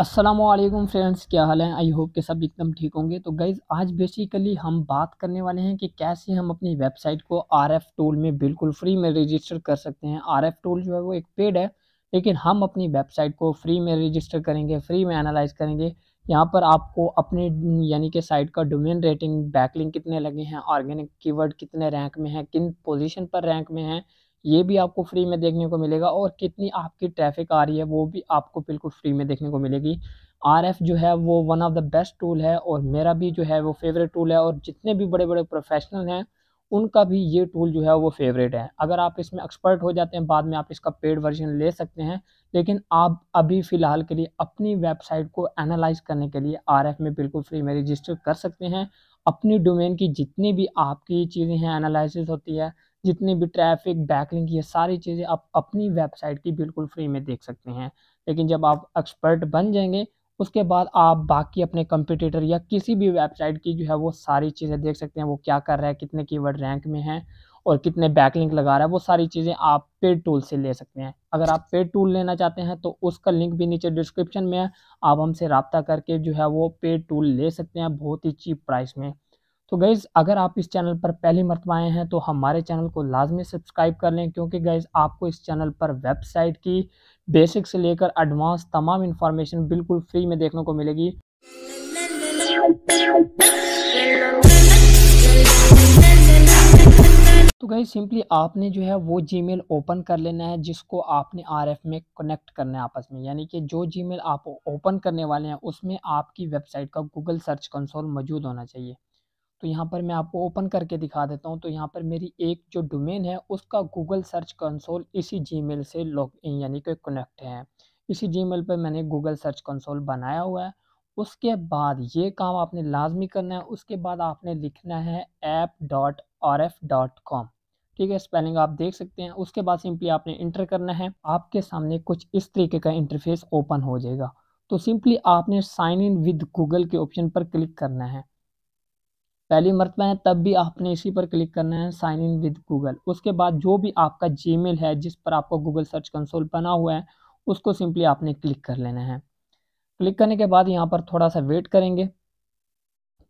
Aslam friends क्या हाल है I hope के सब एकदम ठीक होंगे तो गाइज़ आज बेसिकली हम बात करने वाले हैं कि कैसे हम अपनी वेबसाइट को आर एफ टोल में बिल्कुल फ्री में रजिस्टर कर सकते हैं आर एफ टोल जो है वो एक पेड है लेकिन हम अपनी वेबसाइट को फ्री में रजिस्टर करेंगे फ्री में एनालाइज करेंगे यहाँ पर आपको अपने यानी कि साइट का डोमेन रेटिंग बैकलिंग कितने लगे हैं ऑर्गेनिक कीवर्ड कितने रैंक में हैं किन पोजीशन पर रैंक में हैं ये भी आपको फ्री में देखने को मिलेगा और कितनी आपकी ट्रैफिक आ रही है वो भी आपको बिल्कुल फ्री में देखने को मिलेगी आर एफ जो है वो one of the best tool है और मेरा भी जो है वो फेवरेट टूल है और जितने भी बड़े बड़े प्रोफेशनल हैं उनका भी ये टूल जो है वो फेवरेट है अगर आप इसमें एक्सपर्ट हो जाते हैं बाद में आप इसका पेड वर्जन ले सकते हैं लेकिन आप अभी फ़िलहाल के लिए अपनी वेबसाइट को एनालाइज करने के लिए आर में बिल्कुल फ्री में रजिस्टर कर सकते हैं अपनी डोमेन की जितनी भी आपकी चीज़ें हैं एनालिस होती है जितनी भी ट्रैफिक बैकलिंग ये सारी चीज़ें आप अपनी वेबसाइट की बिल्कुल फ्री में देख सकते हैं लेकिन जब आप एक्सपर्ट बन जाएंगे उसके बाद आप बाकी अपने कंपटीटर या किसी भी वेबसाइट की जो है वो सारी चीज़ें देख सकते हैं वो क्या कर रहा है कितने कीवर्ड रैंक में है और कितने बैकलिंक लगा रहा है वो सारी चीज़ें आप पेड टूल से ले सकते हैं अगर आप पेड टूल लेना चाहते हैं तो उसका लिंक भी नीचे डिस्क्रिप्शन में है आप हमसे रबता करके जो है वो पेड टूल ले सकते हैं बहुत ही चीप प्राइस में तो गैज़ अगर आप इस चैनल पर पहली मरतबा आए हैं तो हमारे चैनल को लाजमी सब्सक्राइब कर लें क्योंकि गैज़ आपको इस चैनल पर वेबसाइट की बेसिक से लेकर एडवांस तमाम इन्फॉर्मेशन बिल्कुल फ्री में देखने को मिलेगी तो गई सिंपली आपने जो है वो जीमेल ओपन कर लेना है जिसको आपने आरएफ में कनेक्ट करना है आपस में यानी कि जो जीमेल आप ओपन करने वाले हैं उसमें आपकी वेबसाइट का गूगल सर्च कंसोल मौजूद होना चाहिए तो यहाँ पर मैं आपको ओपन करके दिखा देता हूँ तो यहाँ पर मेरी एक जो डोमेन है उसका गूगल सर्च कंसोल इसी जीमेल से लॉग यानी कि कनेक्ट है इसी जीमेल पर मैंने गूगल सर्च कंसोल बनाया हुआ है उसके बाद ये काम आपने लाजमी करना है उसके बाद आपने लिखना है app dot R F dot com ठीक है स्पेलिंग आप देख सकते हैं उसके बाद सिंपली आपने इंटर करना है आपके सामने कुछ इस तरीके का इंटरफेस ओपन हो जाएगा तो सिंपली आपने साइन इन विद गूगल के ऑप्शन पर क्लिक करना है पहली मरतबा है तब भी आपने इसी पर क्लिक करना है साइन इन विद गूगल उसके बाद जो भी आपका जी है जिस पर आपको गूगल सर्च कंसोल बना हुआ है उसको सिंपली आपने क्लिक कर लेना है क्लिक करने के बाद यहाँ पर थोड़ा सा वेट करेंगे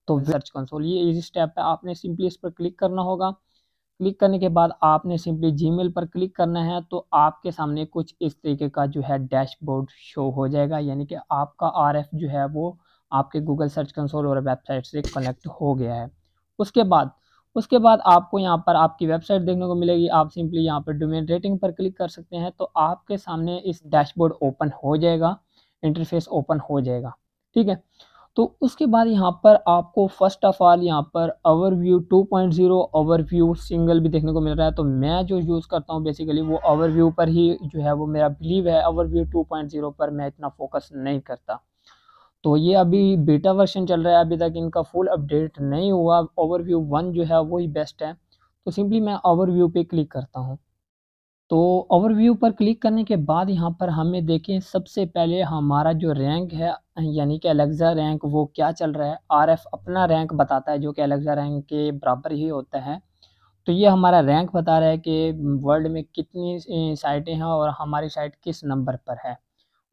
तो सर्च कंसोल ये इस स्टेप पे आपने सिंपली इस पर क्लिक करना होगा क्लिक करने के बाद आपने सिंपली जीमेल पर क्लिक करना है तो आपके सामने कुछ इस तरीके का जो है डैशबोर्ड शो हो जाएगा यानी कि आपका आरएफ जो है वो आपके गूगल सर्च कंसोल और वेबसाइट से कनेक्ट हो गया है उसके बाद उसके बाद आपको यहाँ पर आपकी वेबसाइट देखने को मिलेगी आप सिंपली यहाँ पर डोमेन रेटिंग पर क्लिक कर सकते हैं तो आपके सामने इस डैशबोर्ड ओपन हो जाएगा इंटरफेस ओपन हो जाएगा ठीक है तो उसके बाद यहाँ पर आपको फर्स्ट ऑफ ऑल यहाँ पर ओवरव्यू 2.0 ओवरव्यू सिंगल भी देखने को मिल रहा है तो मैं जो यूज़ करता हूँ बेसिकली वो ओवर पर ही जो है वो मेरा बिलीव है ओवर व्यू oh पर मैं इतना फोकस नहीं करता तो ये अभी बेटा वर्जन चल रहा है अभी तक इनका फुल अपडेट नहीं हुआ ओवरव्यू वन जो है वही बेस्ट है तो सिंपली मैं ओवरव्यू पे क्लिक करता हूँ तो ओवरव्यू पर क्लिक करने के बाद यहाँ पर हमें देखें सबसे पहले हमारा जो रैंक है यानी कि एलेक्ज़ा रैंक वो क्या चल रहा है आरएफ अपना रैंक बताता है जो कि एलेक्ज़ा रैंक के बराबर ही होता है तो ये हमारा रैंक बता रहा है कि वर्ल्ड में कितनी साइटें हैं और हमारी साइट किस नंबर पर है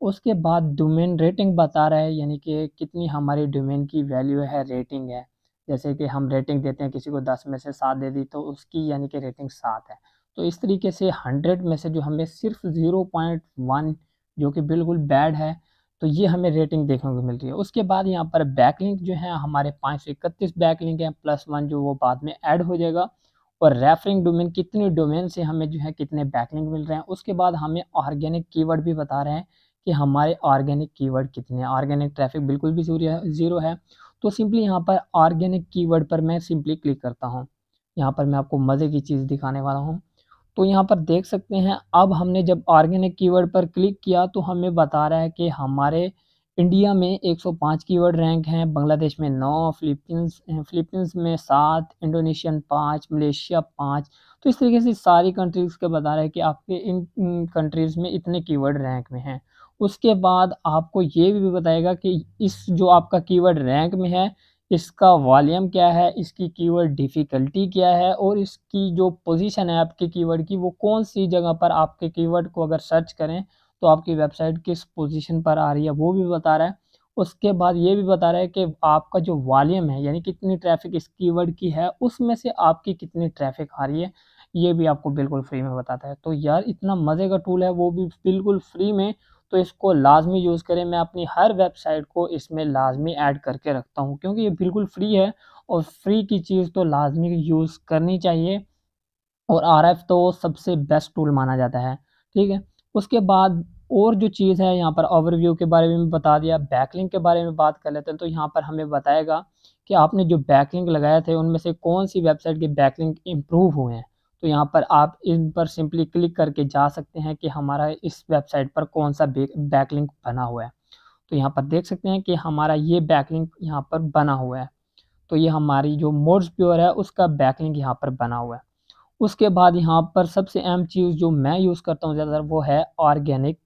उसके बाद डोमेन रेटिंग बता रहा है यानी कि कितनी हमारी डोमेन की वैल्यू है रेटिंग है जैसे कि हम रेटिंग देते हैं किसी को दस में से सात दे दी तो उसकी यानी कि रेटिंग सात है तो इस तरीके से हंड्रेड में से जो हमें सिर्फ ज़ीरो पॉइंट वन जो कि बिल्कुल बैड है तो ये हमें रेटिंग देखने को मिल रही है उसके बाद यहाँ पर बैकलिंक जो है हमारे पाँच सौ इकतीस बैकलिंक है प्लस वन जो वो बाद में ऐड हो जाएगा और रेफरिंग डोमेन कितने डोमेन से हमें जो है कितने बैकलिंक मिल रहे हैं उसके बाद हमें ऑर्गेनिक कीवर्ड भी बता रहे हैं कि हमारे ऑर्गेनिक कीवर्ड कितने हैं ऑर्गेनिक ट्रैफिक बिल्कुल भी ज़ीरो है तो सिंपली यहाँ पर ऑर्गेनिक कीवर्ड पर मैं सिंपली क्लिक करता हूँ यहाँ पर मैं आपको मज़े की चीज़ दिखाने वाला हूँ तो यहाँ पर देख सकते हैं अब हमने जब ऑर्गेनिक कीवर्ड पर क्लिक किया तो हमें बता रहा है कि हमारे इंडिया में 105 कीवर्ड रैंक हैं बांग्लादेश में नौ फिलीपींस फिलीपींस में सात इंडोनेशियन पाँच मलेशिया पाँच तो इस तरीके से सारी कंट्रीज़ के बता रहे हैं कि आपके इन कंट्रीज़ में इतने कीवर्ड रैंक में हैं उसके बाद आपको ये भी बताएगा कि इस जो आपका कीवर्ड रैंक में है इसका वॉल्यूम क्या है इसकी कीवर्ड डिफ़िकल्टी क्या है और इसकी जो पोजीशन है आपके कीवर्ड की वो कौन सी जगह पर आपके कीवर्ड को अगर सर्च करें तो आपकी वेबसाइट किस पोजीशन पर आ रही है वो भी बता रहा है उसके बाद ये भी बता रहा है कि आपका जो वॉल्यूम है यानी कितनी ट्रैफिक इस कीवर्ड की है उसमें से आपकी कितनी ट्रैफिक आ रही है ये भी आपको बिल्कुल फ्री में बताता है तो यार इतना मज़े का टूल है वो भी बिल्कुल फ्री में तो इसको लाजमी यूज़ करें मैं अपनी हर वेबसाइट को इसमें लाजमी ऐड करके रखता हूँ क्योंकि ये बिल्कुल फ्री है और फ्री की चीज़ तो लाजमी यूज़ करनी चाहिए और आर एफ तो सबसे बेस्ट टूल माना जाता है ठीक है उसके बाद और जो चीज़ है यहाँ पर ओवरव्यू के बारे में बता दिया बैकलिंग के बारे में बात कर लेते हैं तो यहाँ पर हमें बताएगा कि आपने जो बैकलिंग लगाए थे उनमें से कौन सी वेबसाइट के बैकलिंग इम्प्रूव हुए हैं तो यहाँ पर आप इन पर सिंपली क्लिक करके जा सकते हैं कि हमारा इस वेबसाइट पर कौन सा बैकलिंक बना हुआ है तो यहाँ पर देख सकते हैं कि हमारा ये बैकलिंक यहाँ पर बना हुआ है तो ये हमारी जो मोड्स प्योर है उसका बैकलिंक यहाँ पर बना हुआ है उसके बाद यहाँ पर सबसे अहम चीज़ जो मैं यूज़ करता हूँ ज़्यादातर वो है ऑर्गेनिक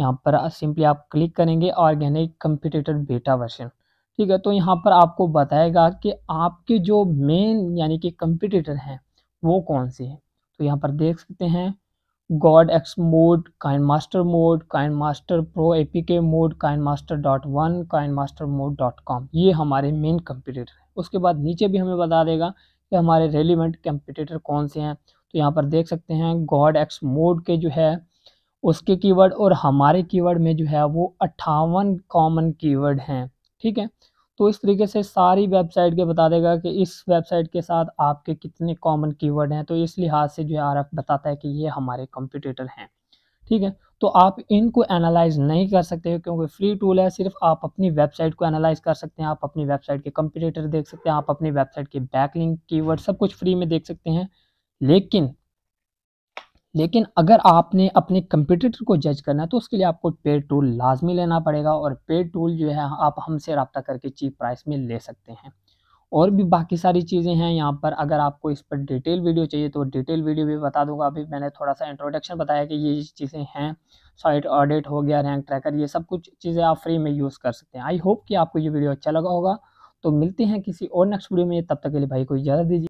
यहाँ पर सिंपली आप क्लिक करेंगे ऑर्गेनिक कंपिटेटर बेटा वर्जन ठीक है तो यहाँ पर आपको बताएगा कि आपके जो मेन यानी कि कंपिटिटर हैं वो कौन सी है तो यहाँ पर देख सकते हैं god X mode KineMaster mode KineMaster pro A P K mode KineMaster dot one KineMaster mode dot com ये हमारे मेन कंप्यूटर है उसके बाद नीचे भी हमें बता देगा कि हमारे रेलिवेंट कंप्यूटर कौन से हैं तो यहाँ पर देख सकते हैं गॉड एक्स मोड के जो है उसके कीवर्ड और हमारे कीवर्ड में जो है वो अट्ठावन कॉमन कीवर्ड हैं ठीक है तो इस तरीके से सारी वेबसाइट के बता देगा कि इस वेबसाइट के साथ आपके कितने कॉमन कीवर्ड हैं तो इस लिहाज से जो है आर बताता है कि ये हमारे कंप्यूटेटर हैं ठीक है तो आप इनको एनालाइज नहीं कर सकते क्योंकि फ्री टूल है सिर्फ आप अपनी वेबसाइट को एनालाइज कर सकते हैं आप अपनी वेबसाइट के कंप्यूटेटर देख सकते हैं आप अपनी वेबसाइट के बैकलिंग कीवर्ड सब कुछ फ्री में देख सकते हैं लेकिन लेकिन अगर आपने अपने कंप्यूटर को जज करना है तो उसके लिए आपको पेड टूल लाजमी लेना पड़ेगा और पेड टूल जो है आप हमसे रबता करके चीप प्राइस में ले सकते हैं और भी बाकी सारी चीज़ें हैं यहाँ पर अगर आपको इस पर डिटेल वीडियो चाहिए तो डिटेल वीडियो भी बता दूंगा अभी मैंने थोड़ा सा इंट्रोडक्शन बताया कि ये चीज़ें हैं साइट ऑडिट हो गया रैंक ट्रैकर ये सब कुछ चीज़ें आप फ्री में यूज़ कर सकते हैं आई होप कि आपको ये वीडियो अच्छा लगा होगा तो मिलते हैं किसी और नेक्स्ट वीडियो में तब तक के लिए भाई को इजाज़त दीजिए